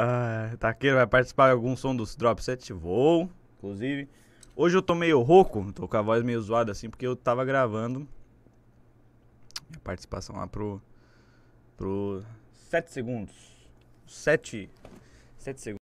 Ah, Taqueiro tá vai participar de algum som dos Drop Set? Vou, inclusive. Hoje eu tô meio rouco, tô com a voz meio zoada assim, porque eu tava gravando minha participação lá pro. pro. 7 segundos. 7. 7 segundos.